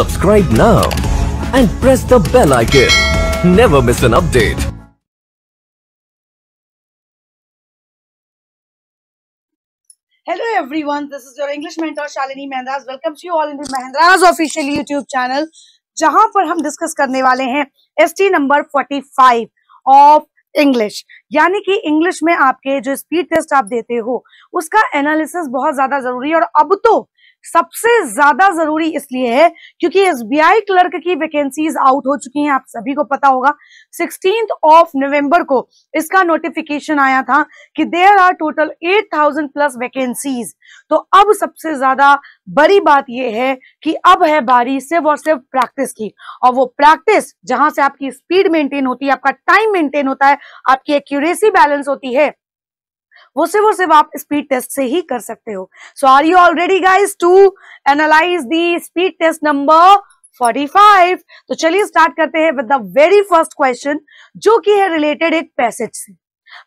Subscribe now and press the bell icon. Never miss an update. Hello everyone, this is your English mentor Shalini Mehndras. Welcome to you all in the Mehndras official YouTube channel, जहां पर हम discuss करने वाले हैं S T number 45 of English यानी कि English में आपके जो स्पीड टेस्ट आप देते हो उसका एनालिसिस बहुत ज्यादा जरूरी है और अब तो सबसे ज्यादा जरूरी इसलिए है क्योंकि एसबीआई क्लर्क की वैकेंसीज आउट हो चुकी हैं आप सभी को पता होगा सिक्सटीन ऑफ नवंबर को इसका नोटिफिकेशन आया था कि there are total 8000 plus vacancies तो अब सबसे ज्यादा बड़ी बात यह है कि अब है बारी सिर्फ और सिर्फ प्रैक्टिस की और वो प्रैक्टिस जहां से आपकी स्पीड मेंटेन होती है आपका टाइम मेंटेन होता है आपकी एक्यूरेसी बैलेंस होती है वो सिर्फ और सिर्फ आप स्पीड टेस्ट से ही कर सकते हो so are you already guys to analyse the speed test number 45 तो चलिए स्टार्ट करते हैं with the very first question जो कि है रिलेटेड एक पैसेज से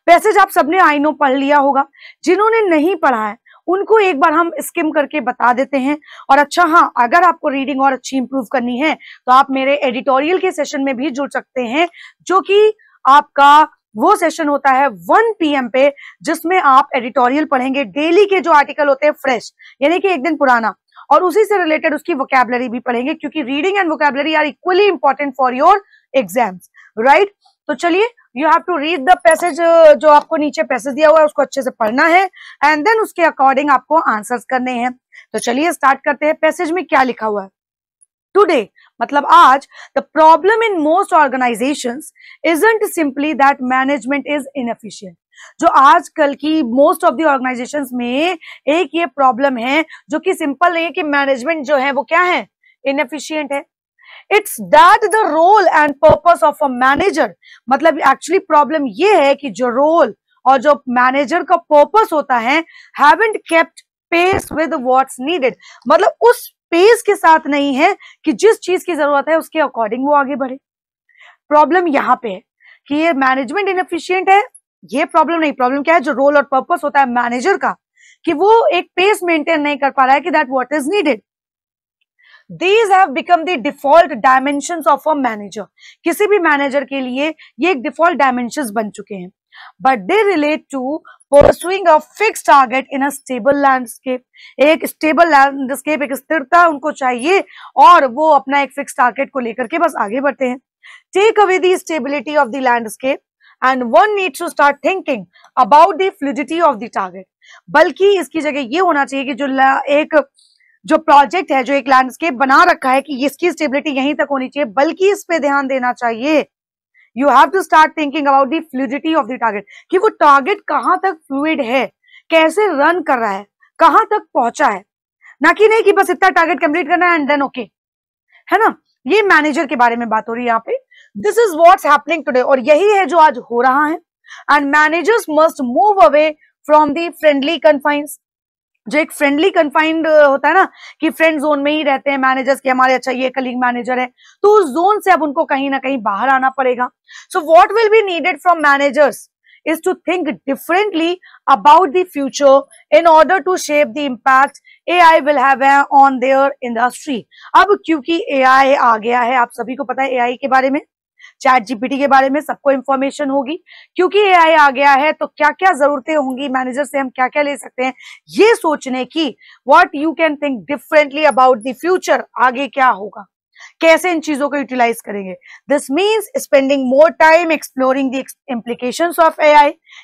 पैसेज आप सबने आई नो पढ़ लिया होगा जिन्होंने नहीं पढ़ा है उनको एक बार हम स्किम करके बता देते हैं और अच्छा हाँ अगर आपको रीडिंग और अच्छी इंप्रूव करनी है तो आप मेरे एडिटोरियल के सेशन में भी जुड़ सकते हैं जो कि आपका वो सेशन होता है 1 पीएम पे जिसमें आप एडिटोरियल पढ़ेंगे डेली के जो आर्टिकल होते हैं फ्रेश यानी कि एक दिन पुराना और उसी से रिलेटेड उसकी वोकेबलरी भी पढ़ेंगे क्योंकि reading and vocabulary are equally important for your exams right तो चलिए you have to read the passage जो आपको नीचे पैसेज दिया हुआ है उसको अच्छे से पढ़ना है एंड देन उसके अकॉर्डिंग आपको आंसर्स करने हैं तो चलिए स्टार्ट करते हैं पैसेज में क्या लिखा हुआ है टुडे मतलब आज the problem in most organization isn't simply that management is inefficient जो आजकल की मोस्ट ऑफ दी ऑर्गेनाइजेशंस में एक ये प्रॉब्लम है जो कि सिंपल है कि मैनेजमेंट जो है वो क्या है इनएफिशियंट है it's that the role and purpose of a manager मतलब एक्चुअली प्रॉब्लम ये है कि जो रोल और जो मैनेजर का पर्पस होता है haven't kept pace with what's needed मतलब उस पेस के साथ नहीं है कि जिस चीज की जरूरत है उसके अकॉर्डिंग वो आगे बढ़े प्रॉब्लम यहाँ पे है कि ये मैनेजमेंट इनफिशियंट है ये प्रॉब्लम नहीं प्रॉब्लम क्या है जो रोल और पर्पस होता है मैनेजर का कि वो एक पेस मेंटेन नहीं कर पा रहा है कि that what is needed these have become the default dimension of a manager किसी भी मैनेजर के लिए ये एक डिफॉल्ट डायमेंशन बन चुके हैं but they relate to pursuing a fixed target in a stable landscape एक stable landscape एक स्थिरता उनको चाहिए और वो अपना एक fixed target को लेकर के बस आगे बढ़ते हैं take away the stability of the landscape and one needs to start thinking about the fluidity of the target बल्कि इसकी जगह ये होना चाहिए कि जो एक जो प्रोजेक्ट है जो एक लैंडस्केप बना रखा है कि इसकी स्टेबिलिटी यहीं तक होनी चाहिए बल्कि इस पे ध्यान देना चाहिए you have to start thinking about the fluidity of the target कि वो टारगेट कहाँ तक फ्लूड है कैसे रन कर रहा है कहां तक पहुंचा है ना कि नहीं कि बस इतना टारगेट कंप्लीट करना है एंड देन ओके है ना ये मैनेजर के बारे में बात हो रही है यहाँ पे this is what's happening today और यही है जो आज हो रहा है and managers must move away from the friendly confines जो एक फ्रेंडली कन्फाइंड uh, होता है ना कि फ्रेंड जोन में ही रहते हैं मैनेजर्स के हमारे अच्छा ये कलीग मैनेजर है तो उस जोन से अब उनको कहीं ना कहीं बाहर आना पड़ेगा so what will be needed from managers is to think differently about the future in order to shape the impact AI will have uh, on their industry. अब क्योंकि AI आ गया है आप सभी को पता है AI के बारे में चैट जीपीटी के बारे में सबको इन्फॉर्मेशन होगी क्योंकि ए आ गया है तो क्या क्या जरूरतें होंगी मैनेजर से हम क्या क्या ले सकते हैं ये सोचने की what you can think differently about the future आगे क्या होगा कैसे इन चीजों को यूटिलाइज करेंगे this means spending more time exploring the implication of a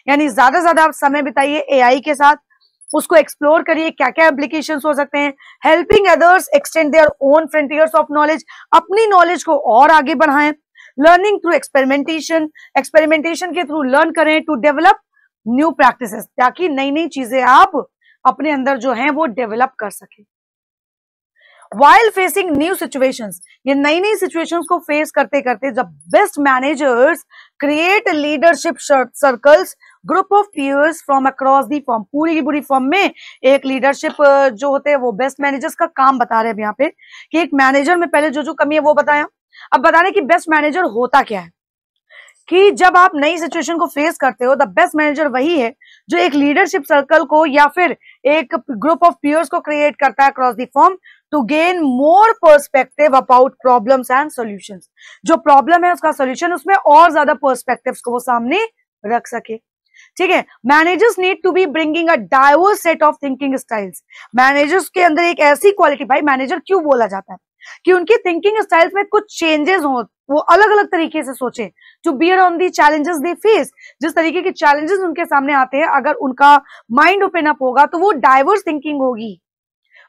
यानी ज्यादा से ज्यादा आप समय बिताइए ए के साथ उसको एक्सप्लोर करिए क्या क्या एप्लीकेशन हो सकते हैं helping others extend their own frontiers of knowledge अपनी नॉलेज को और आगे बढ़ाएं लर्निंग थ्रू एक्सपेरिमेंटेशन एक्सपेरिमेंटेशन के थ्रू लर्न करें टू डेवलप न्यू प्रैक्टिस ताकि नई नई चीजें आप अपने अंदर जो है वो डेवलप कर सके वाइल्ड फेसिंग न्यू सिचुएशन ये नई नई सिचुएशन को फेस करते करते जब best managers create leadership circles group of peers from across the firm पूरी की पूरी फॉर्म में एक लीडरशिप जो होते हैं वो बेस्ट मैनेजर्स का काम बता रहे हैं यहाँ पे कि एक मैनेजर में पहले जो जो कमी है वो बताया अब बता दें कि बेस्ट मैनेजर होता क्या है कि जब आप नई सिचुएशन को फेस करते हो द बेस्ट मैनेजर वही है जो एक लीडरशिप सर्कल को या फिर एक ग्रुप ऑफ पीयर्स को क्रिएट करता है across the firm to gain more perspective about problems and solutions जो प्रॉब्लम है उसका सॉल्यूशन उसमें और ज्यादा पर्सपेक्टिव्स को वो सामने रख सके ठीक है managers need to be bringing a diverse set of thinking styles managers के अंदर एक ऐसी क्वालिटी भाई मैनेजर क्यों बोला जाता है कि उनकी थिंकिंग स्टाइल्स में कुछ चेंजेस हो वो अलग अलग तरीके से सोचे to bear on the challenges they face जिस तरीके के चैलेंजेस उनके सामने आते हैं अगर उनका माइंड ओपन अप होगा तो वो डाइवर्स थिंकिंग होगी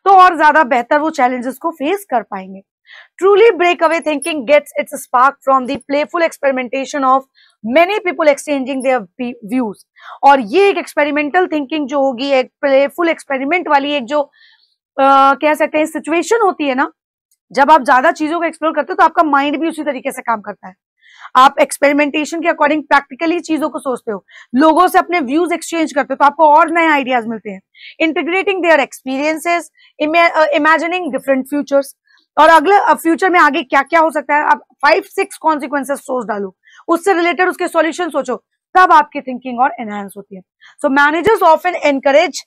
तो और ज्यादा बेहतर वो चैलेंजेस को फेस कर पाएंगे Truly breakaway thinking gets its spark from the playful experimentation of many people exchanging their views. और ये एक experimental thinking जो होगी एक playful experiment वाली एक जो आ, कह सकते हैं सिचुएशन होती है ना जब आप ज्यादा चीजों को एक्सप्लोर करते हो तो आपका माइंड भी उसी तरीके से काम करता है आप एक्सपेरिमेंटेशन के अकॉर्डिंग प्रैक्टिकली चीजों को सोचते हो लोगों से अपने व्यूज एक्सचेंज करते हो तो आपको और नए आइडियाज मिलते हैं integrating their experiences imagining different futures और अगले फ्यूचर uh, में आगे क्या क्या हो सकता है आप फाइव सिक्स कॉन्सिक्वेंसेस सोच डालो उससे रिलेटेड उसके सोल्यूशन सोचो तब आपकी थिंकिंग और एनहेंस होती है so managers of often encourage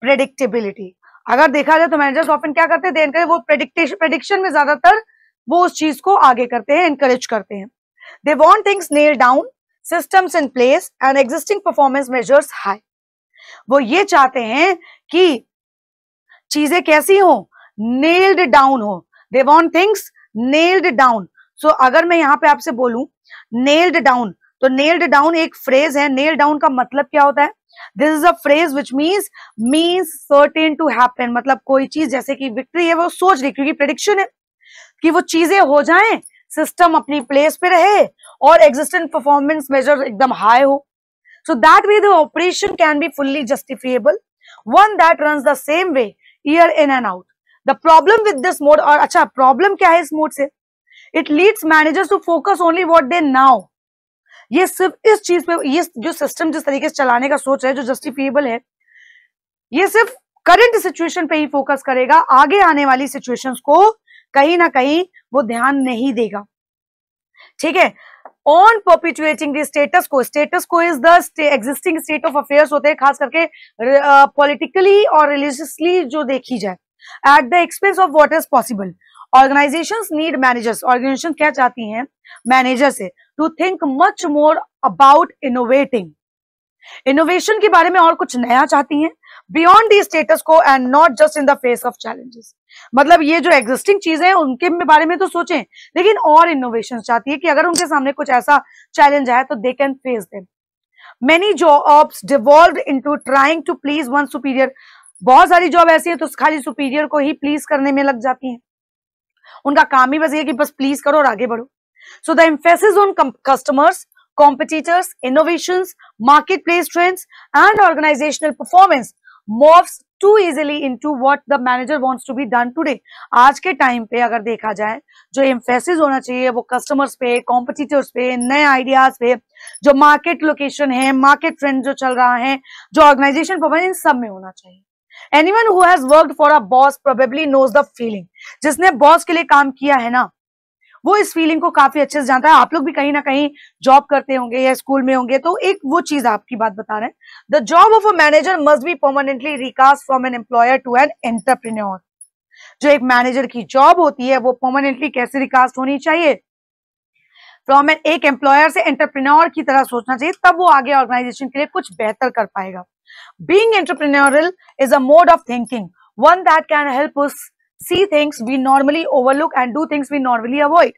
predictability अगर देखा जाए तो मैनेजर्स ऑफन क्या करते हैं वो प्रेडिक्टेशन प्रेडिक्शन में ज्यादातर वो उस चीज को आगे करते हैं इनकरेज करते हैं they want things nail down systems in place and existing performance measures high वो ये चाहते हैं कि चीजें कैसी हो नेल्ड डाउन हो they want things nailed down so अगर मैं यहाँ पे आपसे बोलूं नेल्ड डाउन तो नेल्ड डाउन एक फ्रेज है नेल डाउन का मतलब क्या होता है this is a phrase which means means certain to happen मतलब कोई चीज जैसे कि विक्ट्री है वो सोच रही क्योंकि प्रडिक्शन है कि वो चीजें हो जाए सिस्टम अपनी प्लेस पे रहे और एग्जिस्टेंट परफॉर्मेंस मेजर एकदम हाई हो so that way the operation can be fully justifiable one that run the same way year in and out the problem with this mode और अच्छा प्रॉब्लम क्या है इस मोड से it leads managers to focus only what they now ये सिर्फ इस चीज पे ये जो सिस्टम जिस तरीके से चलाने का सोच है जो जस्टिफिएबल है ये सिर्फ करंट सिचुएशन पे ही फोकस करेगा आगे आने वाली सिचुएशंस को कहीं ना कहीं वो ध्यान नहीं देगा ठीक है ऑन पॉपिचुएटिंग स्टेटस को status quo is the existing state of affairs होते हैं खास करके पॉलिटिकली और रिलीजियसली जो देखी जाए at the expense of what is possible organization need managers organization क्या चाहती हैं मैनेजर से to think much more about innovating innovation के बारे में और कुछ नया चाहती हैं beyond the status quo and not just in the face of challenges मतलब ये जो एग्जिस्टिंग चीजें हैं उनके बारे में तो सोचें लेकिन और इनोवेशन चाहती है कि अगर उनके सामने कुछ ऐसा चैलेंज आया तो they can face they many jobs devolve into trying to please one superior बहुत सारी जॉब ऐसी है तो खाली सुपीरियर को ही प्लीज करने में लग जाती है उनका काम ही बस ये कि बस प्लीज करो और आगे बढ़ो So the emphasis on com customers, competitors, innovations, marketplace trends and organizational performance morphs too easily into what the manager wants to be done today आज के टाइम पे अगर देखा जाए जो एम्फेसिस होना चाहिए वो कस्टमर्स पे कॉम्पिटिटर्स पे नए आइडियाज पे जो मार्केट लोकेशन है मार्केट ट्रेंड जो चल रहा है जो ऑर्गेनाइजेशन परफॉर्मेंस इन सब में होना चाहिए anyone who has worked for a boss probably knows the feeling जिसने बॉस के लिए काम किया है ना वो इस फीलिंग को काफी अच्छे से जानता है आप लोग भी कहीं ना कहीं जॉब करते होंगे या स्कूल में होंगे तो एक वो चीज आपकी बात बता रहे हैं the job of a manager must be permanently recast from an employer to an entrepreneur जो एक मैनेजर की जॉब होती है वो परमानेंटली कैसे रिकास्ट होनी चाहिए फ्रॉम एन एक एम्प्लॉयर से एंटरप्रिन्योर की तरह सोचना चाहिए तब वो आगे ऑर्गेनाइजेशन के लिए कुछ बेहतर कर पाएगा being entrepreneurial is a mode of thinking one that can help us see things we normally overlook and do things we normally avoid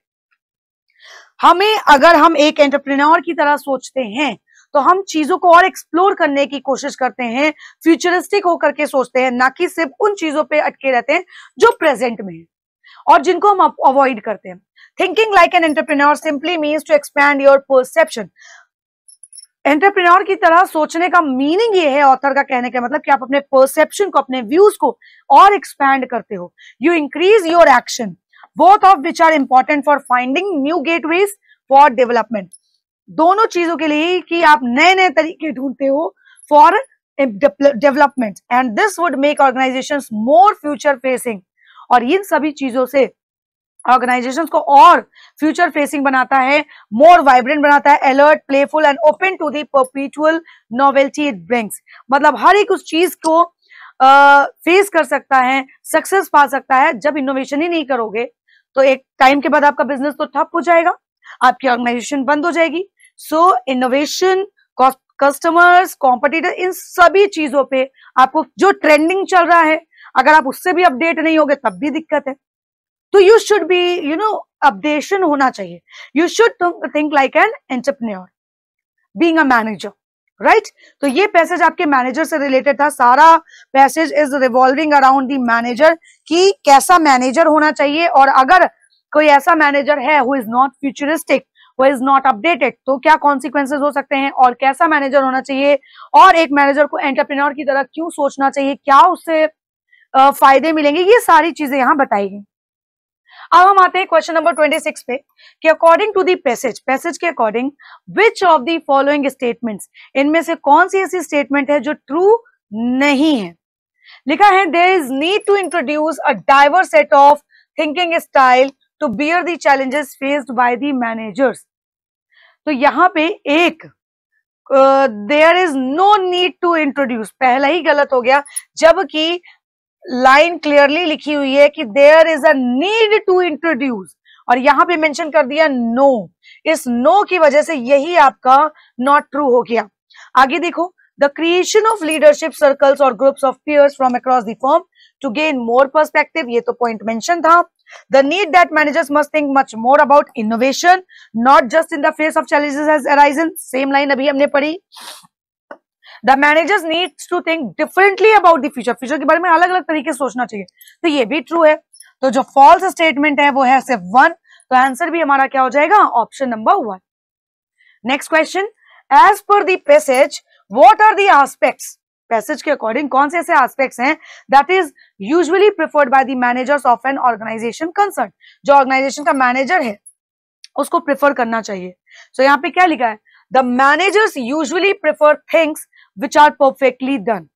हमें अगर हम एक एंटरप्रेन्योर की तरह सोचते हैं तो हम चीजों को और एक्सप्लोर करने की कोशिश करते हैं फ्यूचरिस्टिक होकर के सोचते हैं ना कि सिर्फ उन चीजों पे अटके रहते हैं जो प्रेजेंट में है और जिनको हम अवॉइड करते हैं thinking like an entrepreneur simply means to expand your perception entrepreneur की तरह सोचने का मीनिंग ये है ऑथर का कहने का मतलब कि आप अपने परसेप्शन को अपने व्यूज को और एक्सपैंड करते हो you increase your action both of which are important for finding new gateways for development दोनों चीजों के लिए कि आप नए नए तरीके ढूंढते हो for development and this would make organization more future facing और इन सभी चीजों से ऑर्गेनाइजेशन को और फ्यूचर फेसिंग बनाता है मोर वाइब्रेंट बनाता है alert playful and open to the perpetual novelty it brings मतलब हर एक उस चीज को फेस uh, कर सकता है सक्सेस पा सकता है जब इनोवेशन ही नहीं करोगे तो एक टाइम के बाद आपका बिजनेस तो ठप हो जाएगा आपकी ऑर्गेनाइजेशन बंद हो जाएगी सो इनोवेशन कस्टमर्स कॉम्पिटिटर इन सभी चीजों पे आपको जो ट्रेंडिंग चल रहा है अगर आप उससे भी अपडेट नहीं होगे तब भी दिक्कत है तो you should be you know updation होना चाहिए you should think like an entrepreneur being a manager right तो ये पैसेज आपके मैनेजर से रिलेटेड था सारा passage is revolving around the manager कि कैसा मैनेजर होना चाहिए और अगर कोई ऐसा मैनेजर है who is not futuristic who is not updated तो क्या कॉन्सिक्वेंसेज हो सकते हैं और कैसा मैनेजर होना चाहिए और एक मैनेजर को एंटरप्रेन्योर की तरह क्यों सोचना चाहिए क्या उससे फायदे मिलेंगे ये सारी चीजें यहाँ बताई गई अब हम आते हैं क्वेश्चन नंबर 26 पे कि according to the passage passage के according which of the following statements इनमें से कौन सी ऐसी स्टेटमेंट है जो ट्रू नहीं है लिखा है there is need to introduce a diverse set of thinking style to bear the challenges faced by the managers तो यहां पे एक there is no need to introduce पहला ही गलत हो गया जबकि लाइन क्लियरली लिखी हुई है कि there is a need to introduce और यहां पे मेंशन कर दिया नो no. इस नो no की वजह से यही आपका नॉट ट्रू हो गया आगे देखो the creation of leadership circles और groups of peers from across the firm to gain more perspective ये तो पॉइंट मेंशन था the need that managers must think much more about innovation not just in the face of challenges as arisen same line अभी हमने पढ़ी. The managers needs to think differently about the future future के बारे में अलग अलग तरीके से सोचना चाहिए तो ये भी ट्रू है तो जो फॉल्स स्टेटमेंट है वो है सिर्फ वन तो आंसर भी हमारा क्या हो जाएगा option number one next question as per दैसेज what are the aspects passage के अकॉर्डिंग कौन से ऐसे आस्पेक्ट हैं that is usually preferred by the managers of an organization concern जो ऑर्गेनाइजेशन का मैनेजर है उसको प्रिफर करना चाहिए सो so, यहाँ पे क्या लिखा है the managers usually prefer things which are perfectly done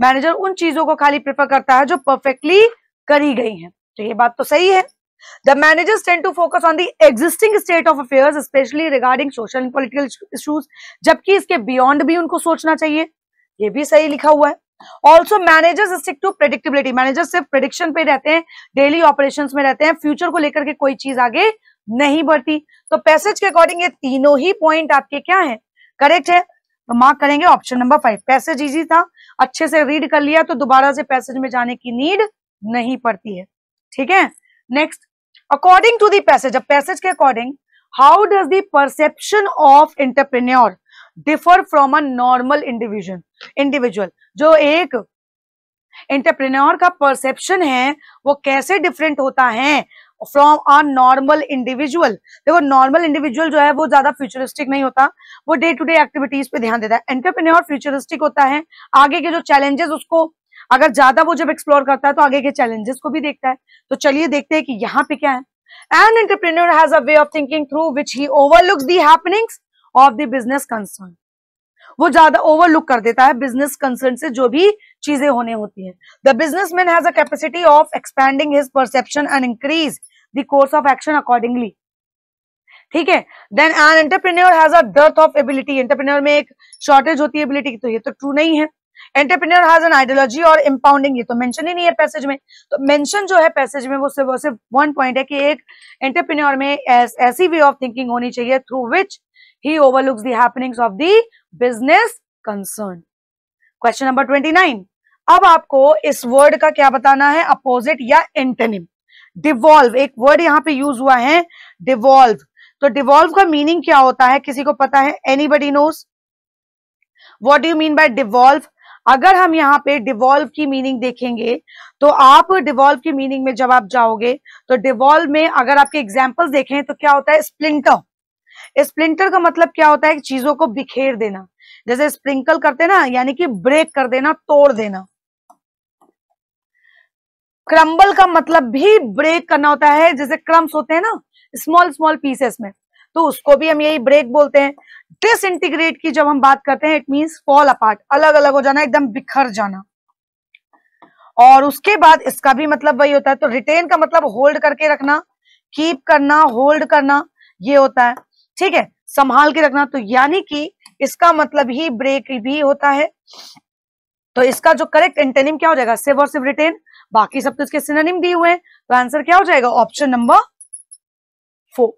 manager उन चीजों को खाली प्रेफर करता है जो परफेक्टली करी गई हैं तो ये बात तो सही है the managers tend to focus on the existing state of affairs specially regarding social and political issues जबकि इसके बियॉन्ड भी उनको सोचना चाहिए ये भी सही लिखा हुआ है also managers stick to predictability manager सिर्फ प्रडिक्शन पे रहते हैं डेली ऑपरेशन में रहते हैं फ्यूचर को लेकर के कोई चीज आगे नहीं बढ़ती तो पैसेज के अकॉर्डिंग ये तीनों ही पॉइंट आपके क्या है करेक्ट है तो मार्क करेंगे option number five passage easy था अच्छे से रीड कर लिया तो दोबारा से पैसेज में जाने की नीड नहीं पड़ती है ठीक है next according to the passage अब पैसेज के according how does the perception of entrepreneur differ from a normal individual individual जो एक एंटरप्रेन्योर का परसेप्शन है वो कैसे डिफरेंट होता है फ्रॉम आ नॉर्मल इंडिविजुअल देखो नॉर्मल इंडिविजुअल जो है वो ज्यादा फ्यूचरिस्टिक नहीं होता वो डे टू डे एक्टिविटीज पे ध्यान देता है एंटरप्रेन्योर फ्यूचरिस्टिक होता है आगे के जो चैलेंजेस उसको अगर ज्यादा वो जब एक्सप्लोर करता है तो आगे के चैलेंजेस को भी देखता है तो चलिए देखते हैं कि यहाँ पे क्या है an entrepreneur has a way of thinking through which he overlooks the happenings of the business concern वो ज्यादा ओवरलुक कर देता है बिजनेस कंसर्न से जो भी चीजें होने होती हैं the business man has a capacity of expanding his perception and increase the course of action accordingly ठीक है then an entrepreneur has a dearth of ability entrepreneur में एक शॉर्टेज होती है एबिलिटी की तो ये तो ट्रू नहीं है एंटरप्रेन्योर हैज एन आइडियोलॉजी और इम्पाउंडिंग ये तो मेंशन ही नहीं है पैसेज में तो मेंशन जो है पैसेज में वो सिर्फ सिर्फ वन पॉइंट है कि एक एंटरप्रेन्योर में ऐसी वे ऑफ थिंकिंग होनी चाहिए through which he overlooks the happenings of the business concern question number twenty nine अब आपको इस वर्ड का क्या बताना है अपोजिट या एंटेनिम डिवॉल्व एक वर्ड यहां पे यूज हुआ है डिवॉल्व तो डिवॉल्व का मीनिंग क्या होता है किसी को पता है anybody knows what do mean by devolve अगर हम यहाँ पे डिवॉल्व की मीनिंग देखेंगे तो आप डिवॉल्व की मीनिंग में जब आप जाओगे तो डिवॉल्व में अगर आपके एग्जाम्पल देखें तो क्या होता है स्प्लिंटर स्प्लिंटर का मतलब क्या होता है चीजों को बिखेर देना जैसे स्प्रिंकल करते ना यानी कि ब्रेक कर देना तोड़ देना क्रम्बल का मतलब भी ब्रेक करना होता है जैसे क्रम्स होते हैं ना स्मॉल स्मॉल पीसेस में तो उसको भी हम यही ब्रेक बोलते हैं डिस इंटीग्रेट की जब हम बात करते हैं इट मींस फॉल अपार्ट अलग अलग हो जाना एकदम बिखर जाना और उसके बाद इसका भी मतलब वही होता है तो रिटेन का मतलब होल्ड करके रखना कीप करना होल्ड करना ये होता है ठीक है संभाल के रखना तो यानी कि इसका मतलब ही ब्रेक भी होता है तो इसका जो करेक्ट एंटेनिम क्या हो जाएगा सिव और सिव रिटेन बाकी सब तो इसके सिनोनिम दिए हुए हैं तो आंसर क्या हो जाएगा ऑप्शन नंबर फोर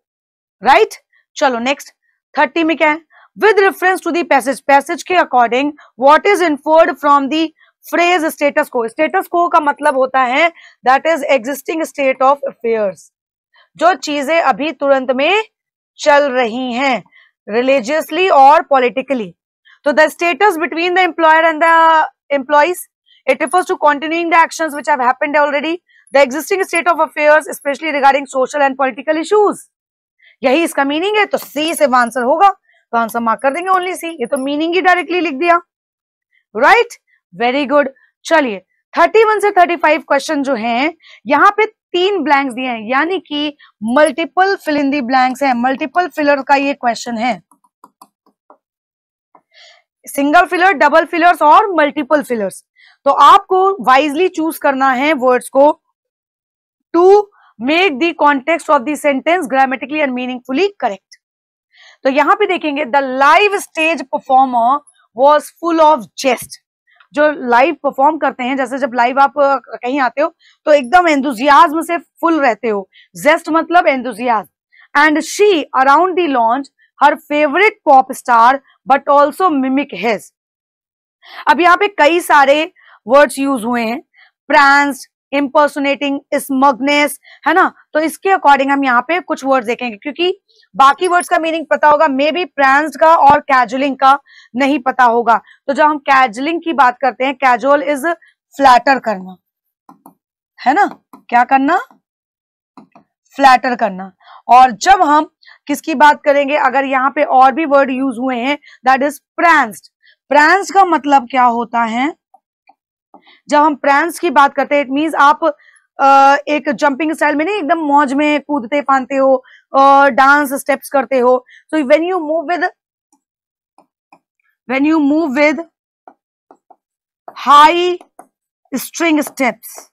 राइट चलो नेक्स्ट थर्टी में क्या है with reference to the passage passage के according what is inferred from the phrase status को स्टेटस को का मतलब होता है that is existing state of affairs जो चीजें अभी तुरंत में चल रही हैं रिलीजियसली और पॉलिटिकली तो the status between the employer and the employees it refers to continuing the action which है existing state of affair specially regarding social and political issues यही इसका मीनिंग है तो सी से आंसर होगा तो आंसर मार्क कर देंगे ओनली सी ये तो मीनिंग ही डायरेक्टली लिख दिया राइट वेरी गुड चलिए 31 से 35 क्वेश्चन जो हैं यहाँ पे तीन ब्लैंक्स दिए हैं यानी कि multiple fill in the blanks है मल्टीपल फिलर का ये क्वेश्चन है सिंगल फिलर डबल फिलर्स और मल्टीपल फिलर्स तो आपको वाइजली चूज करना है वर्ड्स को to make the context of the sentence grammatically and meaningfully correct तो यहां पे देखेंगे the live stage performer was full of zest जो लाइव परफॉर्म करते हैं जैसे जब लाइव आप कहीं आते हो तो एकदम एंथुजियाज्म से फुल रहते हो जेस्ट मतलब enthusiasm and she around the launch her favourite pop star but also mimic his अब यहाँ पे कई सारे वर्ड्स यूज हुए हैं प्रांस इम्पर्सोनेटिंग स्मगनेस है ना तो इसके अकॉर्डिंग हम यहाँ पे कुछ वर्ड देखेंगे क्योंकि बाकी वर्ड्स का मीनिंग पता होगा मे बी प्रांस का और कैजुलिंग का नहीं पता होगा तो जब हम कैजुलिंग की बात करते हैं कैजुअल इज फ्लैटर करना है ना क्या करना फ्लैटर करना और जब हम किसकी बात करेंगे अगर यहाँ पे और भी वर्ड यूज हुए हैं दैट इज प्रैंस्ड प्रांस का मतलब क्या होता है जब हम प्रांस की बात करते हैं इट मीन्स आप एक जंपिंग स्टाइल में नहीं एकदम मौज में कूदते फानते हो और डांस स्टेप्स करते हो so when you move with when you move with high string steps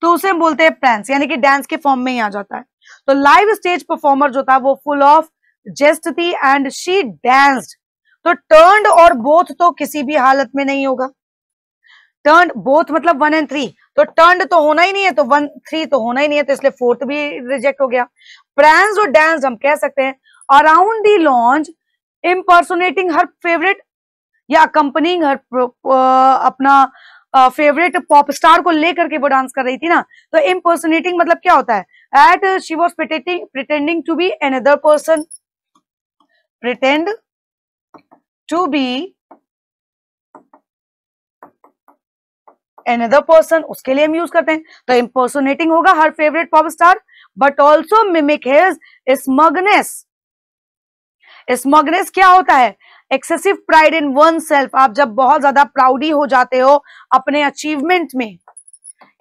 तो उसे हम बोलते हैं प्लान्स यानी कि डांस के फॉर्म में ही आ जाता है तो लाइव स्टेज परफॉर्मर जो था वो फुल ऑफ जेस्ट थी एंड शी डांस्ड तो टर्न्ड और बोथ तो किसी भी हालत में नहीं होगा टर्न बोथ मतलब वन एंड थ्री तो टर्न तो होना ही नहीं है तो वन थ्री तो होना ही नहीं है तो इसलिए फोर्थ भी रिजेक्ट हो गया प्रांस और डांस हम कह सकते हैं around the launch impersonating her favourite या कंपनिंग हर uh, अपना फेवरेट पॉप स्टार को लेकर के वो डांस कर रही थी ना तो इम्पर्सोनेटिंग मतलब क्या होता है at she was pretending pretending to be another person pretend to be another person उसके लिए हम यूज करते हैं तो इम्पोर्सोनेटिंग होगा her favourite pop star but also mimic his smugness smugness क्या होता है excessive pride in oneself आप जब बहुत ज्यादा प्राउडी हो जाते हो अपने अचीवमेंट में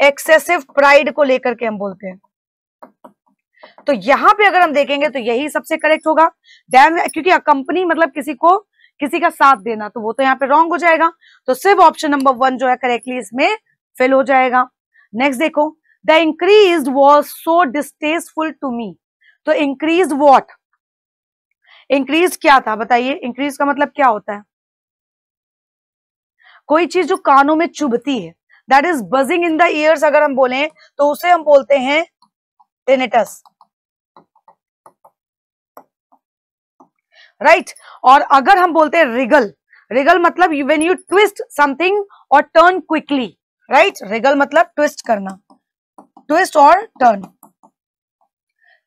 एक्सेसिव प्राइड को लेकर के हम बोलते हैं तो यहां पे अगर हम देखेंगे तो यही सबसे करेक्ट होगा देन क्योंकि कंपनी मतलब किसी को किसी का साथ देना तो वो तो यहाँ पे रॉन्ग हो जाएगा तो सिर्फ ऑप्शन नंबर वन जो है करेक्टली इसमें फेल हो जाएगा नेक्स्ट देखो the increase was so distasteful to me तो इंक्रीज वॉट इंक्रीज क्या था बताइए इंक्रीज का मतलब क्या होता है कोई चीज जो कानों में चुभती है that is buzzing in the ears अगर हम बोले तो उसे हम बोलते हैं टेनेटस राइट और अगर हम बोलते हैं रिगल रिगल मतलब वेन यू ट्विस्ट समथिंग और टर्न क्विकली राइट रिगल मतलब ट्विस्ट करना ट्विस्ट और टर्न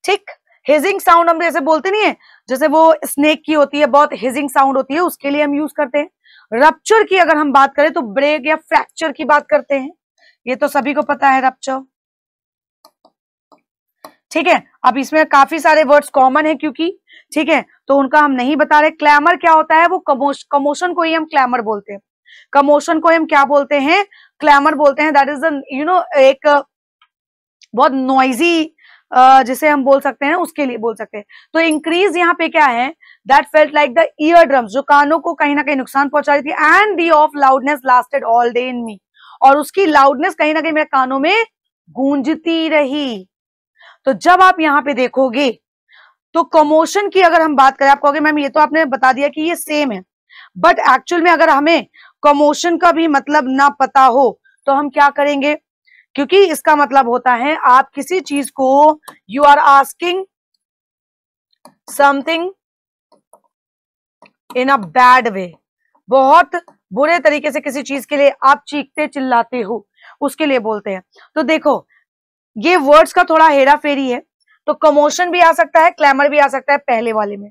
ठीक हिजिंग साउंड हम जैसे बोलते नहीं है जैसे वो स्नेक की होती है बहुत हिजिंग साउंड होती है उसके लिए हम यूज करते हैं रप्चर की अगर हम बात करें तो ब्रेक या फ्रैक्चर की बात करते हैं ये तो सभी को पता है रप्चर ठीक है अब इसमें काफी सारे वर्ड्स कॉमन है क्योंकि ठीक है तो उनका हम नहीं बता रहे क्लैमर क्या होता है वो कमोश कमोशन को ही हम क्लैमर बोलते हैं कमोशन को हम क्या बोलते हैं क्लैमर बोलते हैं दैट इज यू नो एक बहुत नॉइजी जिसे हम बोल सकते हैं उसके लिए बोल सकते हैं तो इंक्रीज यहाँ पे क्या है that felt like the eardrums जो कानों को कहीं ना कहीं नुकसान पहुंचा रही थी and the of loudness lasted all day in me और उसकी लाउडनेस कहीं ना कहीं मेरे कानों में गूंजती रही तो जब आप यहाँ पे देखोगे तो कमोशन की अगर हम बात करें आप कहोगे मैम ये तो आपने बता दिया कि ये सेम है बट एक्चुअल में अगर हमें कमोशन का भी मतलब ना पता हो तो हम क्या करेंगे क्योंकि इसका मतलब होता है आप किसी चीज को you are asking something in a bad way बहुत बुरे तरीके से किसी चीज के लिए आप चीखते चिल्लाते हो उसके लिए बोलते हैं तो देखो ये वर्ड्स का थोड़ा हेरा फेरी है तो कमोशन भी आ सकता है क्लैमर भी आ सकता है पहले वाले में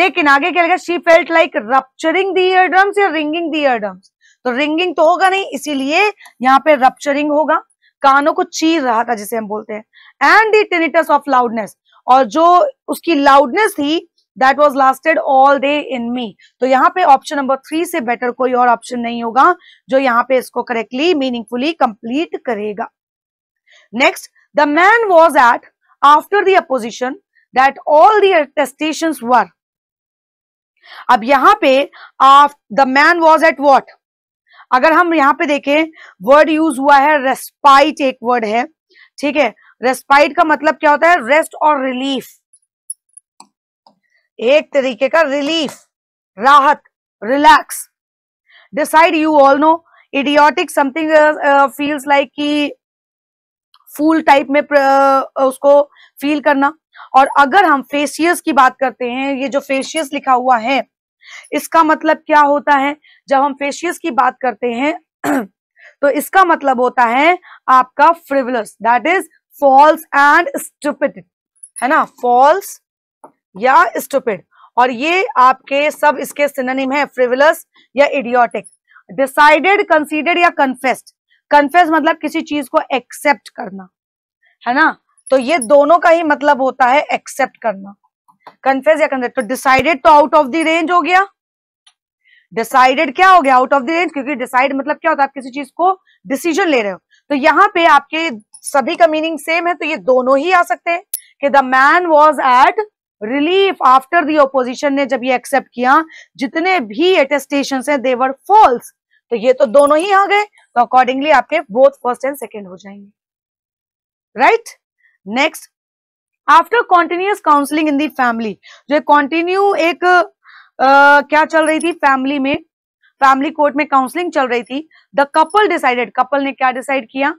लेकिन आगे क्या लगेगा she felt like rupturing the eardrums या रिंगिंग दी ईयर ड्रम्स तो रिंगिंग तो होगा नहीं इसीलिए यहाँ पे रप्चरिंग होगा कानों को चीर रहा था जिसे हम बोलते हैं एंड दी ऑफ लाउडनेस और जो उसकी लाउडनेस थी that was lasted all day in me तो यहाँ पे ऑप्शन नंबर थ्री से बेटर कोई और ऑप्शन नहीं होगा जो यहाँ पे इसको करेक्टली मीनिंगफुली कंप्लीट करेगा Next, the man was at after the opposition that all the attestations were. अब यहां पे the man was at what अगर हम यहां पे देखें वर्ड यूज हुआ है रेस्पाइट एक वर्ड है ठीक है रेस्पाइट का मतलब क्या होता है रेस्ट और रिलीफ एक तरीके का रिलीफ राहत relax decide you all know idiotic something feels like की फूल टाइप में उसको फील करना और अगर हम फेशियस की बात करते हैं ये जो फेशियस लिखा हुआ है इसका मतलब क्या होता है जब हम फेशियस की बात करते हैं तो इसका मतलब होता है आपका frivolous that is false and stupid है ना फॉल्स या स्टूपिड और ये आपके सब इसके सिनोनिम है फ्रिवलस या इडियोटिक डिसाइडेड कंसीडर्ड या कन्फेस्ड कन्फेस मतलब किसी चीज को एक्सेप्ट करना है ना तो ये दोनों का ही मतलब होता है एक्सेप्ट करना कन्फेस या कन्फेस तो डिसाइडेड तो आउट ऑफ द रेंज हो गया डिसाइडेड क्या हो गया आउट ऑफ द रेंज क्योंकि डिसाइड मतलब क्या होता है आप किसी चीज को डिसीजन ले रहे हो तो यहाँ पे आपके सभी का मीनिंग सेम है तो ये दोनों ही आ सकते हैं कि the man was at relief after the opposition ने जब ये एक्सेप्ट किया जितने भी एटेस्टेशन है देवर फॉल्स तो ये तो दोनों ही आ गए तो अकॉर्डिंगली आपके बोथ फर्स्ट एंड सेकेंड हो जाएंगे right next after continuous counselling in the family जो कॉन्टिन्यू एक आ, क्या चल रही थी फैमिली में फैमिली कोर्ट में काउंसलिंग चल रही थी द कपल डिसाइडेड कपल ने क्या डिसाइड किया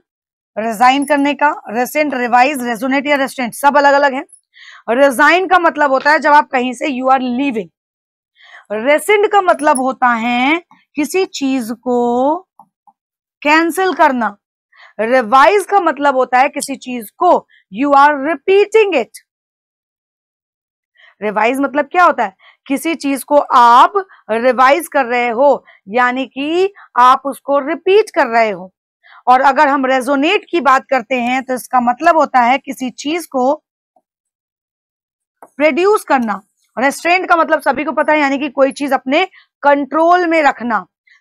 रिजाइन करने का रेसेंट रिवाइज रेजोनेट या रेस्टेंट सब अलग अलग है रिजाइन का मतलब होता है जब आप कहीं से यू आर लीविंग रेसेंट का मतलब होता है किसी चीज को कैंसिल करना रिवाइज का मतलब होता है किसी चीज को you are repeating it revise मतलब क्या होता है किसी चीज को आप रिवाइज कर रहे हो यानी कि आप उसको रिपीट कर रहे हो और अगर हम रेजोनेट की बात करते हैं तो इसका मतलब होता है किसी चीज को प्रोड्यूस करना रेस्ट्रेंट का मतलब सभी को पता है यानी कि कोई चीज अपने कंट्रोल में रखना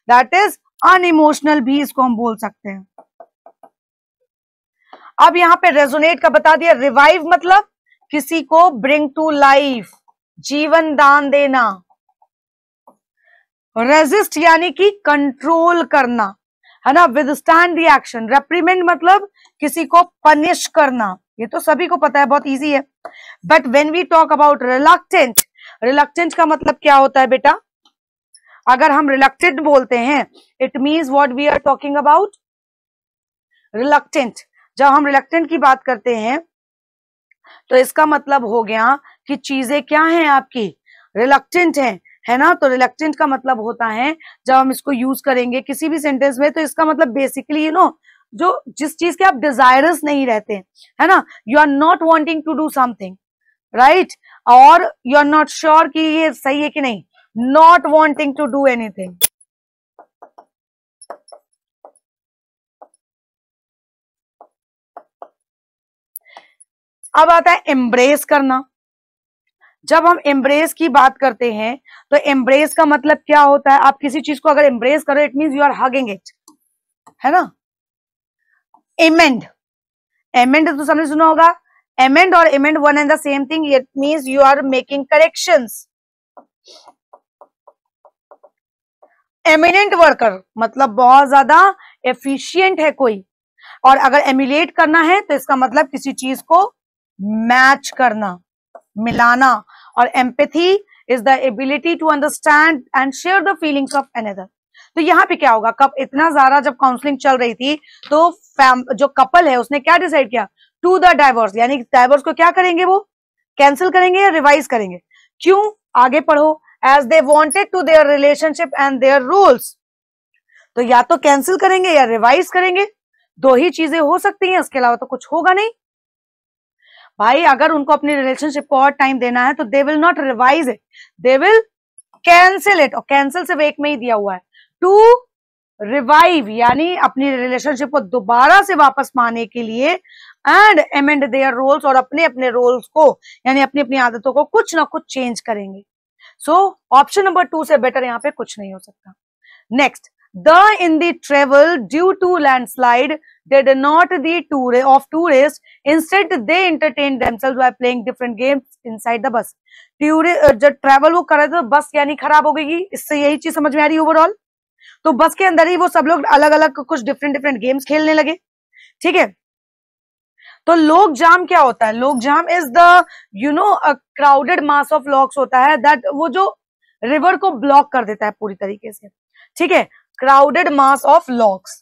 दैट इज अनइमोशनल भी इसको हम बोल सकते हैं अब यहाँ पे रेजोनेट का बता दिया रिवाइव मतलब किसी को ब्रिंग टू लाइफ जीवन दान देना रेजिस्ट यानी कि कंट्रोल करना है ना विद स्टैंड रेप्रीमेंट मतलब किसी को पनिश करना ये तो सभी को पता है बहुत इजी है but when we talk about reluctant reluctant का मतलब क्या होता है बेटा अगर हम रिलक्टेंट बोलते हैं it means what we are talking about reluctant जब हम रिलक्टेंट की बात करते हैं तो इसका मतलब हो गया कि चीजें क्या हैं आपकी रिलक्टेंट हैं है ना तो रिलक्टेंट का मतलब होता है जब हम इसको यूज करेंगे किसी भी सेंटेंस में तो इसका मतलब बेसिकली यू नो जो जिस चीज के आप डिजायरस नहीं रहते है ना you are not wanting to do something right और यू आर नॉट श्योर कि ये सही है कि नहीं not wanting to do anything अब आता है एम्ब्रेस करना जब हम एम्ब्रेस की बात करते हैं तो एम्ब्रेस का मतलब क्या होता है आप किसी चीज को अगर एम्ब्रेस करो it mean you are hugging it है ना एमेंड एमेंड तो सबने सुना होगा एमेंड और amend one and the same thing it means you are making corrections eminent worker मतलब बहुत ज्यादा एफिशियंट है कोई और अगर एमुलेट करना है तो इसका मतलब किसी चीज को मैच करना मिलाना और empathy is the ability to understand and share the feelings of another तो यहाँ पे क्या होगा कब इतना ज्यादा जब काउंसलिंग चल रही थी तो जो कपल है उसने क्या डिसाइड किया टू द डाइवोर्स यानी डाइवोर्स को क्या करेंगे वो कैंसिल करेंगे या रिवाइज करेंगे क्यों आगे पढ़ो as they wanted to their relationship and their rules तो या तो कैंसिल करेंगे या रिवाइज करेंगे दो ही चीजें हो सकती हैं इसके अलावा तो कुछ होगा नहीं भाई अगर उनको अपनी रिलेशनशिप को और टाइम देना है तो they will not revise it they will cancel it और कैंसिल सिर्फ एक में ही दिया हुआ है टू रिवाइव यानी अपनी रिलेशनशिप को दोबारा से वापस माने के लिए एंड एमेंड देयर रोल्स और अपने अपने रोल्स को यानी अपनी अपनी आदतों को कुछ ना कुछ चेंज करेंगे सो ऑप्शन नंबर टू से बेटर यहाँ पे कुछ नहीं हो सकता next the in the due to landslide they did not the tour of tourists instead they entertain themselves by playing different games inside the bus tour uh, जब travel वो कर रहे थे तो बस यानी खराब हो गई इससे यही चीज समझ में आ रही ओवरऑल तो बस के अंदर ही वो सब लोग अलग अलग कुछ डिफरेंट डिफरेंट गेम्स खेलने लगे ठीक है तो लोक जाम क्या होता है logjam is the you know crowded mass of logs होता है दैट वो जो रिवर को ब्लॉक कर देता है पूरी तरीके से ठीक है क्राउडेड मास ऑफ लॉक्स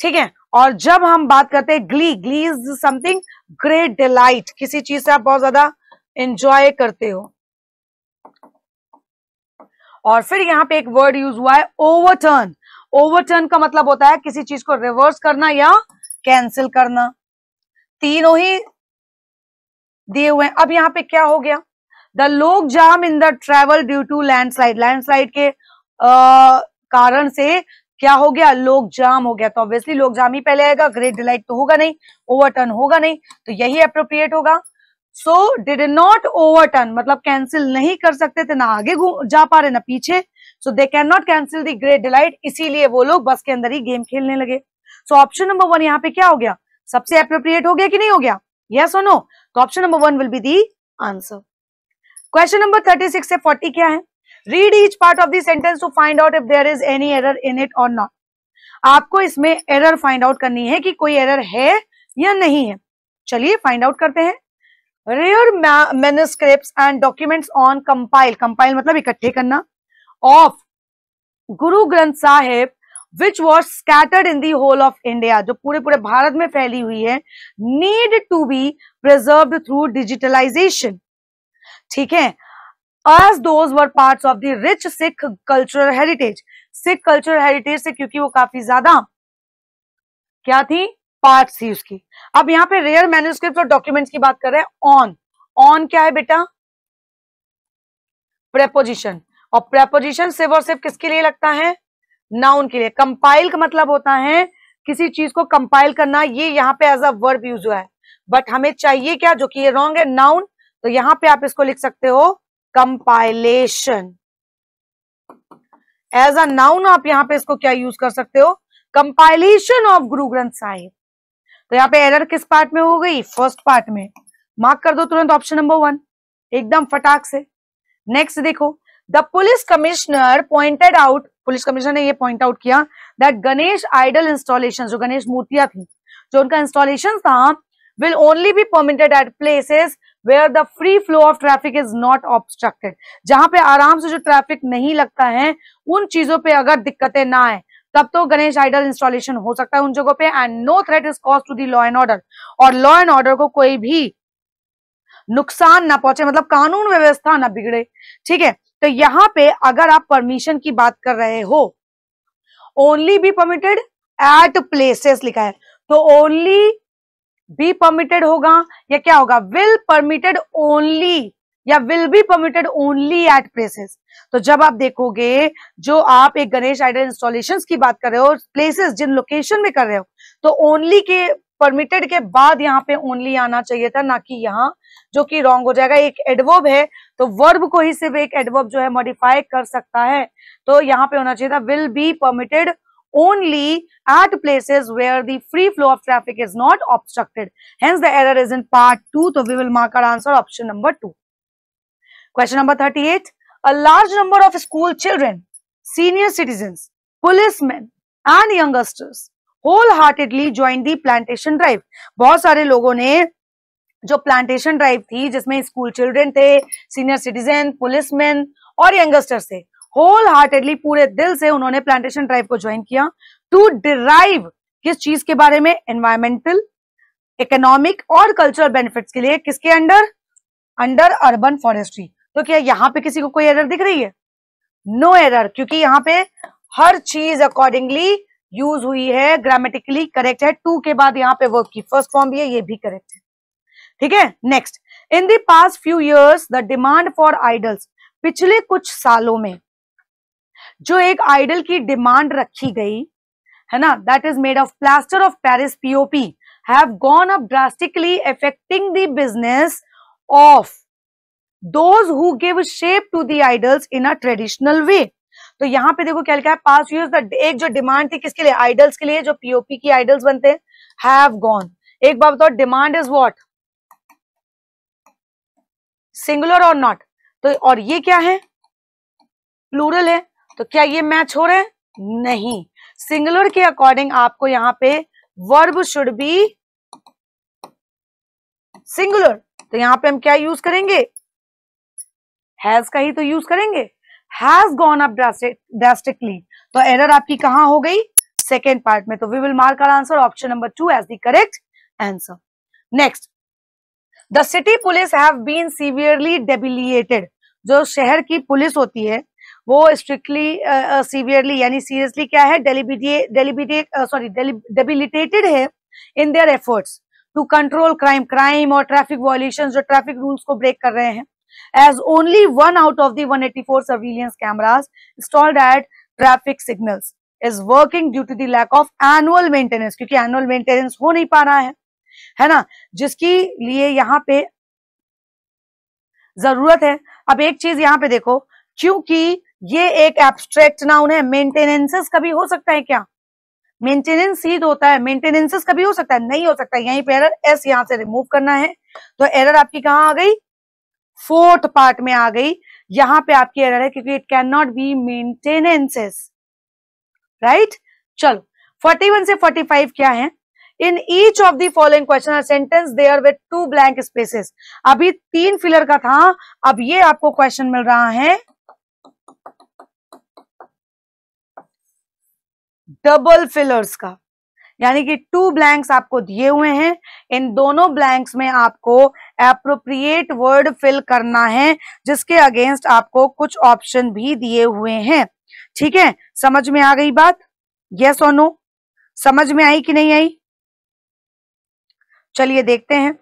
ठीक है और जब हम बात करते हैं glee glee is something great delight किसी चीज से आप बहुत ज्यादा एंजॉय करते हो और फिर यहां पे एक वर्ड यूज हुआ है ओवरटर्न ओवरटर्न का मतलब होता है किसी चीज को रिवर्स करना या कैंसिल करना तीनों ही दिए हुए हैं अब यहां पे क्या हो गया the logjam in the travel due to landslide landslide के आ, कारण से क्या हो गया लोग जाम हो गया तो ऑब्वियसली लोग जाम ही पहले आएगा ग्रेट डिलाइट तो होगा नहीं ओवरटर्न होगा नहीं तो यही अप्रोप्रिएट होगा सो डिड नॉट टर्न मतलब कैंसिल नहीं कर सकते थे ना आगे जा पा रहे ना पीछे so they can not cancel the great delight इसीलिए वो लोग बस के अंदर ही गेम खेलने लगे सो ऑप्शन नंबर वन यहाँ पे क्या हो गया सबसे अप्रोप्रिएट हो गया कि नहीं हो गया यस और नो तो option number one will be the answer question number thirty six से फोर्टी क्या है read each part of sentence sentence to find out if there is any error in it और नॉट आपको इसमें error find out करनी है कि कोई एरर है या नहीं है चलिए फाइंड आउट करते हैं rare manuscript and documents on compile compile मतलब इकट्ठे करना ऑफ Guru Granth Sahib which was scattered in the whole of India जो पूरे पूरे भारत में फैली हुई है need to be preserve through digitalization ठीक है as those were parts of the rich Sikh cultural heritage. Sikh cultural heritage से क्योंकि वो काफी ज्यादा क्या थी पार्ट सी उसकी अब यहाँ पे रेयर मैन्यूस्क्रिप्ट और डॉक्यूमेंट्स की बात कर रहे हैं ऑन ऑन क्या है बेटा प्रेपोजिशन और प्रेपोजिशन सिर्फ और सिर्फ किसके लिए लगता है नाउन के लिए कंपाइल का मतलब होता है किसी चीज को कंपाइल करना ये यहाँ पे एज अ वर्ब यूज हुआ है बट हमें चाहिए क्या जो कि ये रॉन्ग है नाउन तो यहाँ पे आप इसको लिख सकते हो कंपाइलेशन एज अ नाउन आप यहाँ पे इसको क्या यूज कर सकते हो कंपाइलेशन ऑफ गुरु ग्रंथ साहिब तो यहाँ पे एरर किस पार्ट में हो गई फर्स्ट पार्ट में मार्क कर दो तुरंत ऑप्शन नंबर वन एकदम फटाक से नेक्स्ट देखो the police commissioner pointed out police commissioner ने ये पॉइंट आउट किया दैट गणेश आइडल इंस्टॉलेशन जो गणेश मूर्तियां थी जो उनका इंस्टॉलेशन था will only be permitted at places where the free flow of traffic is not obstructed जहां पे आराम से जो ट्रैफिक नहीं लगता है उन चीजों पे अगर दिक्कतें ना आए तब तो गणेश आइडल इंस्टॉलेशन हो सकता है उन जगहों पे and no threat is cause to the law and order और लॉ एंड ऑर्डर को कोई भी नुकसान ना पहुंचे मतलब कानून व्यवस्था ना बिगड़े ठीक है तो यहाँ पे अगर आप परमिशन की बात कर रहे हो only be permitted at places लिखा है तो ओनली बी परमिटेड होगा या क्या होगा विल परमिटेड ओनली या will be permitted only at places तो जब आप देखोगे जो आप एक गणेश आइडल इंस्टॉलेशन की बात कर रहे हो प्लेसेस जिन लोकेशन में कर रहे हो तो ओनली के परमिटेड के बाद यहाँ पे ओनली आना चाहिए था ना कि यहाँ जो कि रॉन्ग हो जाएगा एक एडवर्ब है तो वर्ब को ही सिर्फ एक एडवर्ब जो है मॉडिफाई कर सकता है तो यहाँ पे होना चाहिए था will be permitted only at places where the free flow of traffic is not obstructed hence the error is in part two तो we will mark answer option number two question number thirty eight a large number of school children senior citizen policeman and youngsters whole heartedly join the plantation drive बहुत सारे लोगों ने जो plantation drive थी जिसमें school children थे senior citizen policeman और youngsters थे होल हार्टेडली पूरे दिल से उन्होंने प्लांटेशन ड्राइव को ज्वाइन किया टू डिराइव किस चीज के बारे में एनवायरमेंटल इकोनॉमिक और कल्चरल बेनिफिट्स के लिए किसके अंडर अंडर अर्बन फॉरेस्ट्री तो क्या यहाँ पे किसी को कोई एरर दिख रही है नो no एरर क्योंकि यहाँ पे हर चीज अकॉर्डिंगली यूज हुई है ग्रामेटिकली करेक्ट है टू के बाद यहाँ पे वर्ब की फर्स्ट फॉर्म भी है ये भी करेक्ट है ठीक है next in past few years the demand for idols पिछले कुछ सालों में जो एक आइडल की डिमांड रखी गई है ना that is made of plaster of Paris POP have gone up drastically affecting the business of those who give shape to the idols in a traditional way तो यहाँ पे देखो क्या लिखा है पास यूज एक जो डिमांड थी किसके लिए आइडल्स के लिए जो पीओपी की आइडल्स बनते हैं हैव गॉन एक बार बताओ डिमांड इज वॉट सिंगुलर और नॉट तो और ये क्या है प्लूरल है तो क्या ये मैच हो रहे हैं नहीं सिंगुलर के अकॉर्डिंग आपको यहाँ पे वर्ब शुड बी सिंगुलर तो यहाँ पे हम क्या यूज करेंगे हैज का ही तो यूज करेंगे हैज गॉन अप ड्रास्टिकली तो एरर आपकी कहां हो गई सेकेंड पार्ट में तो we will mark our answer option number two as the correct answer next the city police have been severely debilitated जो शहर की पुलिस होती है वो स्ट्रिक्टली सीवियरली यानी सीरियसली क्या है सॉरी डेबिलिटेटेड है in their efforts to control crime crime और ट्रैफिक वॉल्यूशन जो ट्रैफिक रूल्स को ब्रेक कर रहे हैं as only one out of the 184 surveillance cameras installed at traffic signals is working due to the lack of annual maintenance kyunki annual maintenance ho nahi pa raha hai hai na jiski liye yahan pe zarurat hai ab ek cheez yahan pe dekho kyunki ye ek abstract noun hai maintenances kabhi ho sakta hai kya maintenance ही होता है मेंटेनेंसेस कभी हो सकता है नहीं हो सकता यहीं पे एरर एस यहां से रिमूव करना है तो एरर आपकी कहां आ गई फोर्थ पार्ट में आ गई यहां पे आपकी एरर है क्योंकि it can not be maintenances right चलो 41 से 45 क्या है in each of the following question sentence there with two blank spaces अभी तीन फिलर का था अब ये आपको क्वेश्चन मिल रहा है डबल फिलर्स का यानी कि टू ब्लैंक्स आपको दिए हुए हैं इन दोनों ब्लैंक्स में आपको एप्रोप्रिएट वर्ड फिल करना है जिसके अगेंस्ट आपको कुछ ऑप्शन भी दिए हुए हैं ठीक है समझ में आ गई बात यस और नो समझ में आई कि नहीं आई चलिए देखते हैं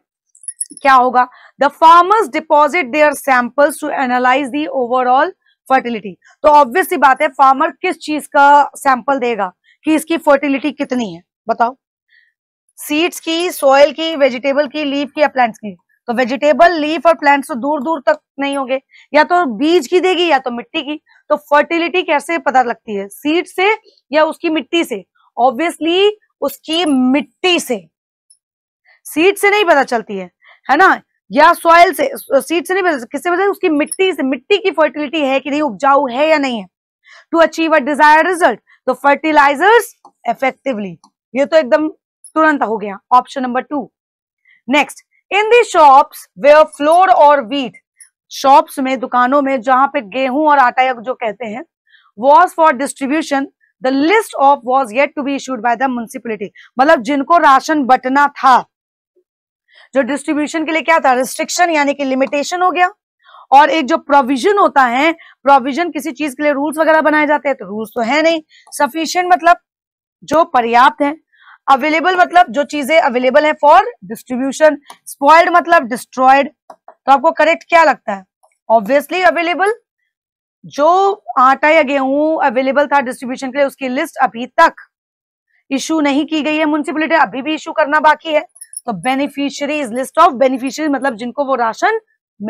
क्या होगा the farmers deposit their samples to analyse the overall fertility तो ऑब्वियस सी बात है फार्मर किस चीज का सैंपल देगा कि इसकी फर्टिलिटी कितनी है बताओ सीड्स की सॉयल की वेजिटेबल की लीफ की या प्लांट्स की तो वेजिटेबल लीफ और प्लांट तो दूर दूर तक नहीं होंगे या तो बीज की देगी या तो मिट्टी की तो फर्टिलिटी कैसे पता लगती है सीड से या उसकी मिट्टी से ऑब्वियसली उसकी मिट्टी से सीड से नहीं पता चलती है है ना या सॉइल से सीड से नहीं पता किससे पता उसकी मिट्टी से मिट्टी की फर्टिलिटी है कि नहीं उपजाऊ है या नहीं है to achieve a desire result तो फर्टिलाइजर्स इफेक्टिवली ये तो एकदम तुरंत हो गया option number two next in the shops wheat flour और वीट शॉप्स में दुकानों में जहां पे गेहूं और आटा जो कहते हैं was for distribution the list of was yet to be issued by the municipality मतलब जिनको राशन बटना था जो डिस्ट्रीब्यूशन के लिए क्या था रिस्ट्रिक्शन यानी कि लिमिटेशन हो गया और एक जो प्रोविजन होता है प्रोविजन किसी चीज के लिए रूल्स वगैरह बनाए जाते हैं तो रूल्स तो है नहीं सफिशियंट मतलब जो पर्याप्त है अवेलेबल मतलब जो चीजें अवेलेबल है फॉर डिस्ट्रीब्यूशन स्पॉइल्ड मतलब डिस्ट्रॉयड तो आपको करेक्ट क्या लगता है ऑब्वियसली अवेलेबल जो आटा या गेहूं अवेलेबल था डिस्ट्रीब्यूशन के लिए उसकी लिस्ट अभी तक इशू नहीं की गई है म्यूनसिपलिटी अभी भी इशू करना बाकी है तो इज लिस्ट ऑफ बेनिफिशियरी मतलब जिनको वो राशन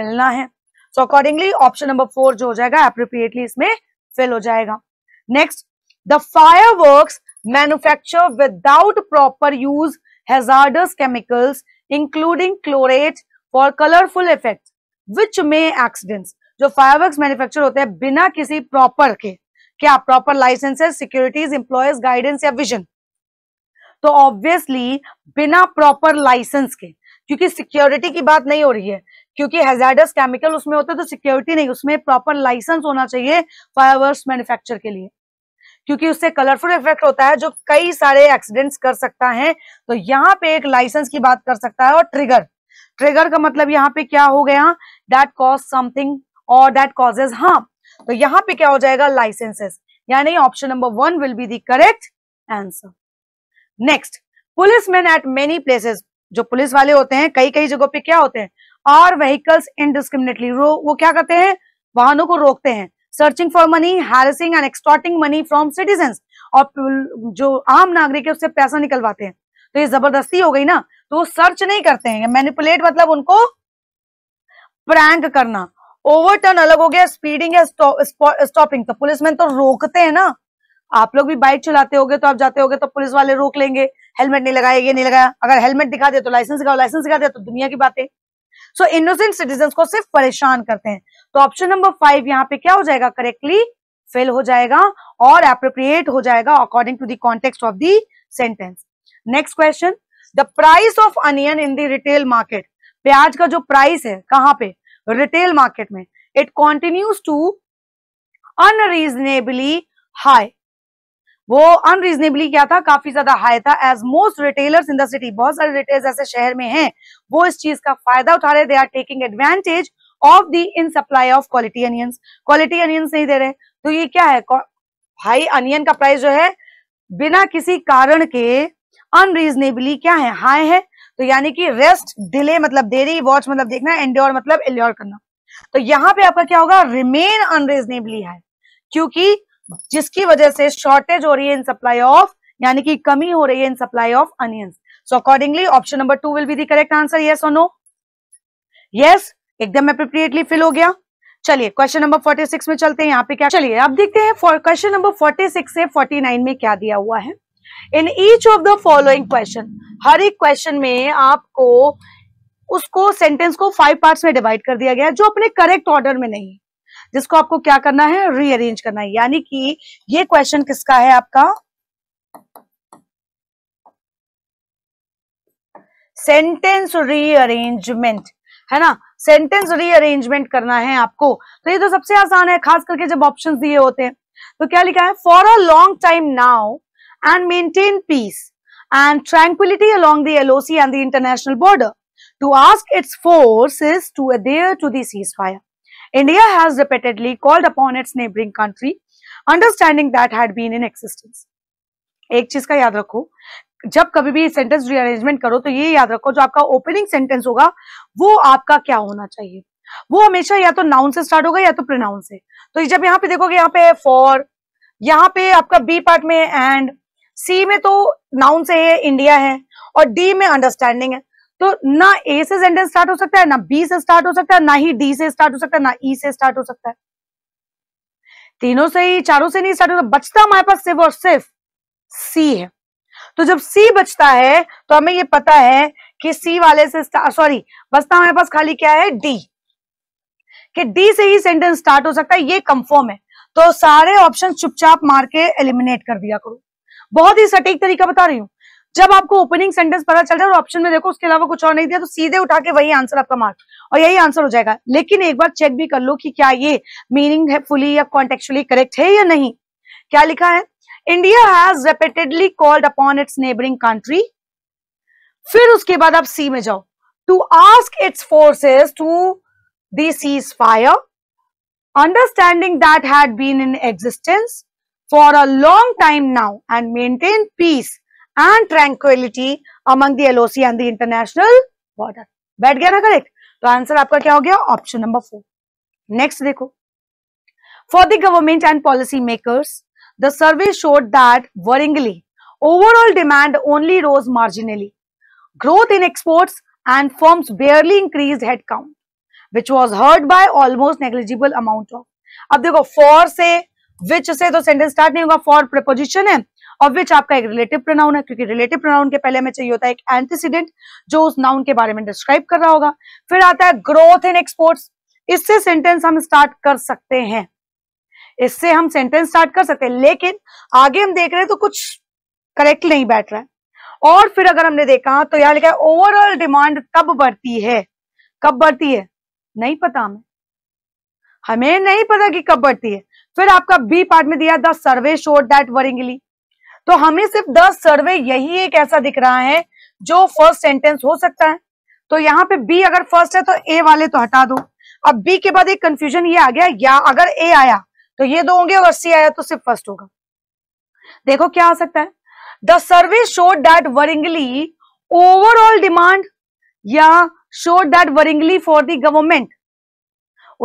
मिलना है so accordingly option number four जो हो जाएगा अप्रोप्रिएटली इसमें फिल हो जाएगा next the fire work manufacture without proper use hazardous chemicals including chlorate for colourful effect which may accidents जो फायरवर्क्स मैन्युफैक्चर होते हैं बिना किसी प्रॉपर के क्या proper licences securities employees guidance या विजन तो ऑब्वियसली बिना प्रॉपर लाइसेंस के क्योंकि सिक्योरिटी की बात नहीं हो रही है क्योंकि हेजार्डस केमिकल उसमें होते हैं तो सिक्योरिटी नहीं उसमें प्रॉपर लाइसेंस होना चाहिए फायरवर्क्स मैन्युफैक्चर के लिए क्योंकि उससे कलरफुल इफेक्ट होता है जो कई सारे एक्सीडेंट्स कर सकता है तो यहाँ पे एक लाइसेंस की बात कर सकता है और ट्रिगर ट्रिगर का मतलब यहाँ पे क्या हो गया दैट कॉज समथिंग और दैट कॉजेज हार्म तो यहाँ पे क्या हो जाएगा लाइसेंसेस यानी option number one will be the correct answer next policeman at many places जो पुलिस वाले होते हैं कई कई जगहों पे क्या होते हैं और व्हीकल्स इनडिस्क्रिमिनेटली वो क्या करते हैं वाहनों को रोकते हैं searching for money harassing and exporting money from citizen और जो आम नागरिक है उससे पैसा निकलवाते हैं तो ये जबरदस्ती हो गई ना तो वो सर्च नहीं करते हैं मैनिपुलेट मतलब उनको प्रैंक करना ओवरटर्न अलग हो गया स्पीडिंग या स्टॉपिंग तो पुलिसमैन तो रोकते हैं ना आप लोग भी बाइक चलाते होगे तो आप जाते होगे तो पुलिस वाले रोक लेंगे हेलमेट नहीं लगाया ये नहीं लगाया अगर हेलमेट दिखा दे तो लाइसेंस दिखाओ लाइसेंस दिखा दे तो दुनिया की बातें सो इनोसेंट सिटीजन को सिर्फ परेशान करते हैं तो ऑप्शन नंबर फाइव यहाँ पे क्या हो जाएगा करेक्टली फेल हो जाएगा और अप्रोप्रिएट हो जाएगा according to the context of the sentence next question the price of onion in the retail market प्याज का जो प्राइस है कहां पे रिटेल मार्केट में it continues to unreasonably high वो अनरीजनेबली क्या था काफी ज्यादा हाई था as most retailers in the city बहुत सारे रिटेलर्स ऐसे शहर में हैं वो इस चीज का फायदा उठा रहे they are taking advantage of the in supply of quality onions quality onions नहीं दे रहे तो ये क्या है हाई अनियन का प्राइस जो है बिना किसी कारण के अनरीजनेबली क्या है हाई है तो यानी कि रेस्ट डिले मतलब देरी वॉच मतलब देखना एंड्योर मतलब एल्योर करना तो यहाँ पे आपका क्या होगा रिमेन अनरीजनेबली हाई क्योंकि जिसकी वजह से शॉर्टेज हो रही है इन सप्लाई ऑफ यानी कि कमी हो रही है in supply of onions so accordingly option number two will be the correct answer yes और नो यस एकदम अप्रोप्रिएटली फिल हो गया चलिए क्वेश्चन नंबर 46 में चलते हैं यहाँ पे क्या चलिए आप देखते हैं क्वेश्चन नंबर 46 से 49 में क्या दिया हुआ है in each of the following question हर एक क्वेश्चन में आपको उसको सेंटेंस को फाइव पार्ट्स में डिवाइड कर दिया गया है जो अपने करेक्ट ऑर्डर में नहीं है जिसको आपको क्या करना है रीअरेंज करना है यानी कि ये क्वेश्चन किसका है आपका सेंटेंस रीअरेंजमेंट है ना सेंटेंस रीअरेंजमेंट करना है आपको तो ये तो सबसे आसान है खास करके जब ऑप्शन दिए होते हैं तो क्या लिखा है for a long time now and maintain peace and tranquillity along the LOC and the international border to ask its force to adhere to the ceasefire India has repeatedly called upon its neighboring country, understanding that had been in existence. एक चीज का याद रखो जब कभी भी sentence rearrangement करो तो ये याद रखो जो आपका ओपनिंग सेंटेंस होगा वो आपका क्या होना चाहिए वो हमेशा या तो नाउन से स्टार्ट होगा या तो प्रोनाउन से तो जब यहाँ पे देखोगे यहाँ पे फॉर यहाँ पे आपका बी पार्ट में एंड सी में तो नाउन से है इंडिया है और डी में अंडरस्टैंडिंग है तो ना ए से सेंटेंस स्टार्ट हो सकता है ना बी से स्टार्ट हो सकता है ना ही डी से स्टार्ट हो सकता है ना ई e से स्टार्ट हो सकता है तीनों से ही चारों से नहीं स्टार्ट होता बचता हमारे पास सिर्फ और सिर्फ सी है तो जब सी बचता है तो हमें ये पता है कि सी वाले से सॉरी बचता हमारे पास खाली क्या है डी कि डी से ही सेंटेंस स्टार्ट हो सकता है ये कंफर्म है तो सारे ऑप्शन चुपचाप मार के एलिमिनेट कर दिया करो बहुत ही सटीक तरीका बता रही हूं जब आपको ओपनिंग सेंटेंस पता चल जाए और ऑप्शन में देखो उसके अलावा कुछ और नहीं दिया तो सीधे उठा के वही आंसर आपका मार्क और यही आंसर हो जाएगा लेकिन एक बार चेक भी कर लो कि क्या ये मीनिंग है फुली या कॉन्टेक्चुअली करेक्ट है या नहीं क्या लिखा है India has repeatedly called upon its neighbouring country फिर उसके बाद आप सी में जाओ to ask its forces to the ceasefire understanding that had been in existence for a long time now and maintain peace and tranquility among the LOC and the international border. बैठ गया ना correct तो answer आपका क्या हो गया option number four next देखो for the showed that worryingly overall demand only rose marginally. Growth in exports and firms barely increased headcount, which was hurt by almost negligible amount of. अब देखो for say which से तो sentence start नहीं होगा for preposition है of which आपका एक relative pronoun है क्योंकि रिलेटिव प्रोनाउन के पहले हमें चाहिए होता है एक एंटीसीडेंट जो उस नाउन के बारे में डिस्क्राइब कर रहा होगा फिर आता है ग्रोथ इन एक्सपोर्ट्स इससे सेंटेंस हम स्टार्ट कर सकते हैं इससे हम सेंटेंस स्टार्ट कर सकते हैं लेकिन आगे हम देख रहे हैं तो कुछ करेक्ट नहीं बैठ रहा है और फिर अगर हमने देखा तो यहाँ लिखा है ओवरऑल डिमांड कब बढ़ती है कब बढ़ती है नहीं पता हमें हमें नहीं पता कि कब बढ़ती है फिर आपका बी पार्ट में दिया the survey showed that worryingly तो हमें सिर्फ द सर्वे यही एक ऐसा दिख रहा है जो फर्स्ट सेंटेंस हो सकता है तो यहाँ पे बी अगर फर्स्ट है तो ए वाले तो हटा दो अब बी के बाद एक कंफ्यूजन ये आ गया या अगर ए आया तो ये दो होंगे और सी आया तो सिर्फ फर्स्ट होगा देखो क्या आ सकता है the survey showed that worryingly overall demand या showed that worryingly for the government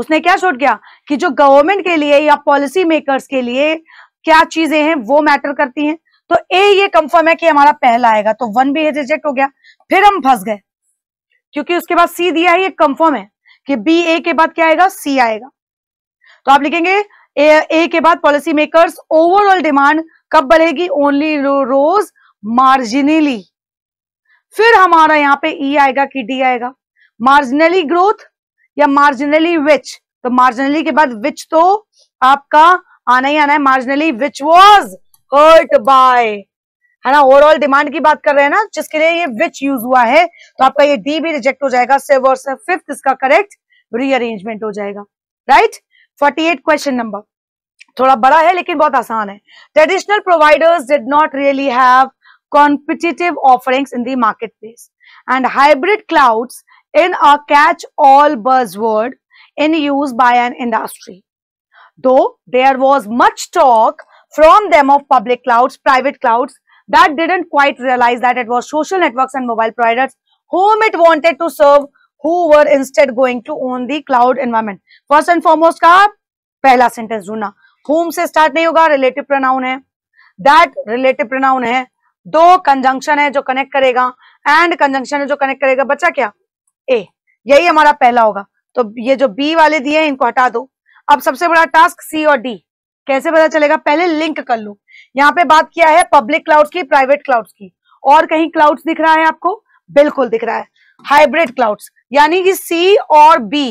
उसने क्या शोट किया कि जो गवर्नमेंट के लिए या पॉलिसी मेकर्स के लिए क्या चीजें हैं वो मैटर करती हैं तो ए ये कंफर्म है कि हमारा पहला आएगा तो वन भी रिजेक्ट हो गया फिर हम फंस गए क्योंकि उसके बाद सी दिया है ये कंफर्म है कि बी ए के बाद क्या आएगा सी आएगा तो आप लिखेंगे ए, ए के बाद पॉलिसी मेकर्स ओवरऑल डिमांड कब बढ़ेगी ओनली रो रोज मार्जिनली फिर हमारा यहाँ पे ई e आएगा कि डी आएगा मार्जिनली ग्रोथ या मार्जिनली विच तो मार्जिनली के बाद विच तो आपका आना ही आना है marginally which was hurt by है ना ओवरऑल डिमांड की बात कर रहे हैं ना जिसके लिए ये विच यूज हुआ है तो आपका ये डी भी रिजेक्ट हो जाएगा सिव और सिर्फ फिफ्थ इसका करेक्ट रीअरेंजमेंट हो जाएगा right forty eight question number थोड़ा बड़ा है लेकिन बहुत आसान है traditional providers did not really have competitive offerings in the marketplace and hybrid clouds a catch all buzzword in use by an industry though there was much talk from them of public clouds, private clouds, that didn't quite realize that it was social networks and mobile providers whom it wanted to serve who were instead going to own the cloud environment. First and foremost ka pehla sentence ढूंढना. Whom se start nahi hoga relative pronoun hai That relative pronoun hai do conjunction hai jo connect karega and conjunction hai jo connect karega bacha kya a yahi hamara pehla hoga to ye jo b wale diye hain inko hata do अब सबसे बड़ा task सी और D कैसे पता चलेगा पहले link कर लो यहाँ पे बात किया है पब्लिक क्लाउड्स की प्राइवेट क्लाउड्स की और कहीं क्लाउड्स दिख रहा है आपको बिल्कुल दिख रहा है हाइब्रिड क्लाउड्स यानी कि सी और बी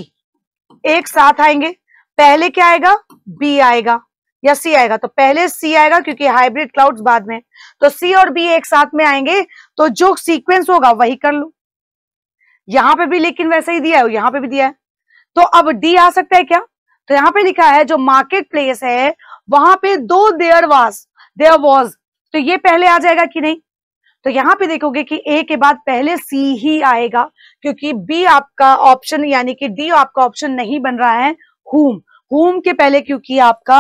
एक साथ आएंगे पहले क्या आएगा बी आएगा या सी आएगा तो पहले सी आएगा क्योंकि हाइब्रिड क्लाउड्स बाद में तो सी और बी एक साथ में आएंगे तो जो सीक्वेंस होगा वही कर लो यहां पे भी लेकिन वैसे ही दिया है यहां पे भी दिया है तो अब डी आ सकता है क्या तो यहां पे लिखा है जो मार्केट प्लेस है वहां पे दो देयर वास देयर वॉज तो ये पहले आ जाएगा कि नहीं तो यहाँ पे देखोगे कि ए के बाद पहले सी ही आएगा क्योंकि बी आपका ऑप्शन यानी कि डी आपका ऑप्शन नहीं बन रहा है हुम हुम के पहले क्योंकि आपका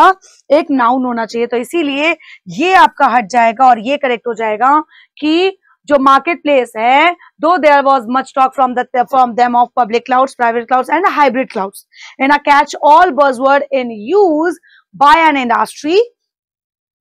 एक नाउन होना चाहिए तो इसीलिए ये आपका हट जाएगा और ये करेक्ट हो जाएगा कि जो मार्केट प्लेस है though there was much talk from from them of public clouds private clouds and hybrid clouds and catch all buzzword in use by an industry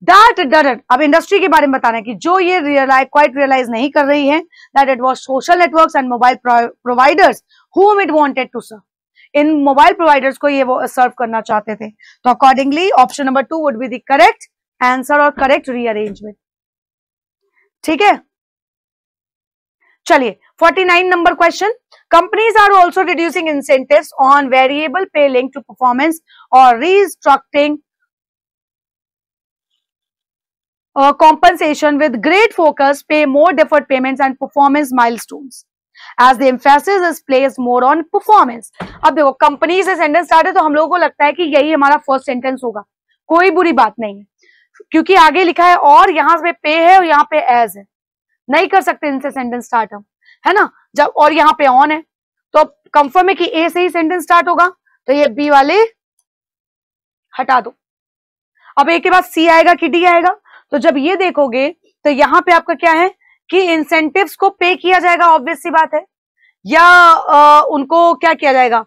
that डर अब इंडस्ट्री के बारे में बताना है कि जो ये रियलाइज क्वाइट रियलाइज नहीं कर रही है that it was social network and mobile providers whom it wanted to serve in mobile providers को ये वो सर्व करना चाहते थे तो accordingly option number two would be the correct answer और करेक्ट रीअरेंजमेंट ठीक है चलिए 49 number question companies are also reducing incentives on variable pay linked to performance or restructuring uh, compensation with great focus pay more deferred payments and performance milestones as the emphasis is placed more on performance अब देखो company से sentence start है तो हम लोगों को लगता है कि यही हमारा फर्स्ट सेंटेंस होगा कोई बुरी बात नहीं है क्योंकि आगे लिखा है और यहाँ पे पे है और यहाँ पे एज है नहीं कर सकते इनसे सेंटेंस स्टार्ट हम है ना जब और यहाँ पे ऑन है तो कंफर्म है कि ए से ही सेंटेंस स्टार्ट होगा तो ये बी वाले हटा दो अब ए के बाद सी आएगा कि डी आएगा तो जब ये देखोगे तो यहाँ पे आपका क्या है कि इंसेंटिव को पे किया जाएगा ऑब्वियस सी बात है या आ, उनको क्या किया जाएगा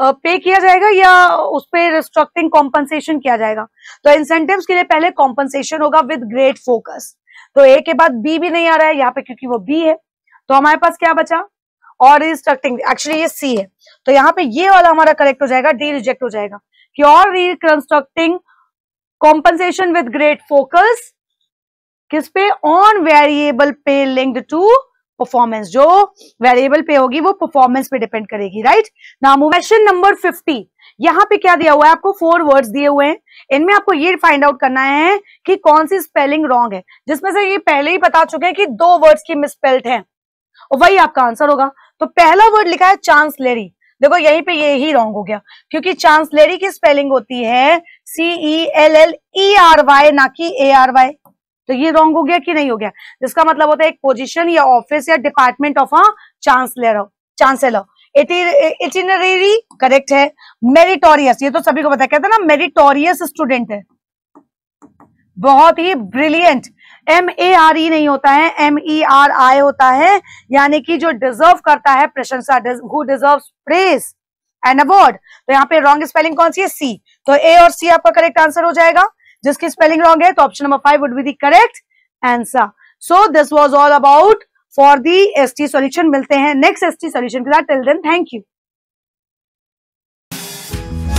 पे किया जाएगा या उस पर रिस्ट्रक्टिंग कॉम्पनसेशन किया जाएगा तो इंसेंटिव के लिए पहले कॉम्पनसेशन होगा विद ग्रेट फोकस तो ए के बाद बी भी नहीं आ रहा है यहाँ पे क्योंकि वो बी है तो हमारे पास क्या बचा और रिस्ट्रक्टिंग एक्चुअली ये सी है तो यहाँ पे ये वाला हमारा करेक्ट हो जाएगा डी रिजेक्ट हो जाएगा कि और reconstructing compensation with great focus किस पे on variable pay linked to performance जो वेरिएबल पे होगी वो परफॉर्मेंस पे डिपेंड करेगी right now question number fifty यहाँ पे क्या दिया हुआ है आपको फोर वर्ड्स दिए हुए हैं इनमें आपको ये फाइंड आउट करना है कि कौन सी स्पेलिंग रॉन्ग है जिसमें से ये पहले ही बता चुके हैं कि दो वर्ड्स की मिसपेल्ड है और वही आपका आंसर होगा तो पहला वर्ड लिखा है चांसलेरी देखो यहीं पे ये ही रॉन्ग हो गया क्योंकि चांसलेरी की स्पेलिंग होती है C E L L E R Y ना कि ए आर वाई तो ये रॉन्ग हो गया कि नहीं हो गया जिसका मतलब होता है एक पोजिशन या ऑफिस या department of a chancellor chancellor itinerary correct है मेरिटोरियस ये तो सभी को पता कहते हैं ना मेरिटोरियस स्टूडेंट है बहुत ही brilliant M A R E नहीं होता है एम ई आर आई होता है यानी कि जो डिजर्व करता है प्रशंसा who deserve praise and award तो यहाँ पे रॉन्ग स्पेलिंग कौन सी है सी तो ए और सी आपका करेक्ट आंसर हो जाएगा जिसकी स्पेलिंग रॉन्ग है तो option number five would be the correct answer so this was all about for the S T solution मिलते हैं नेक्स्ट एस टी सोल्यूशन के साथ till then thank you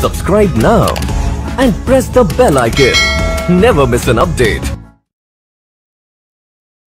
subscribe now and press the bell icon never miss an update